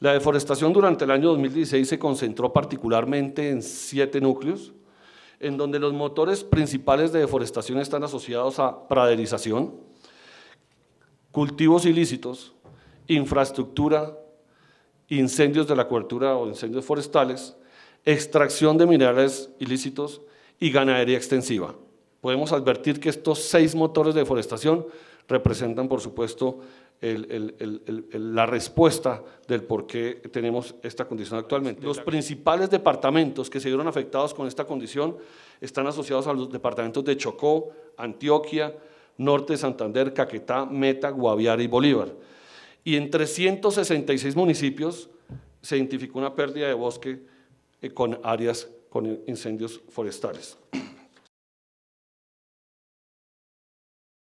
La deforestación durante el año 2016 se concentró particularmente en siete núcleos, en donde los motores principales de deforestación están asociados a praderización, cultivos ilícitos, infraestructura, incendios de la cobertura o incendios forestales, extracción de minerales ilícitos y ganadería extensiva podemos advertir que estos seis motores de deforestación representan, por supuesto, la respuesta del por qué tenemos esta condición actualmente. Los principales departamentos que se vieron afectados con esta condición están asociados a los departamentos de Chocó, Antioquia, Norte de Santander, Caquetá, Meta, Guaviare y Bolívar. Y en 366 municipios se identificó una pérdida de bosque eh, con áreas con incendios forestales.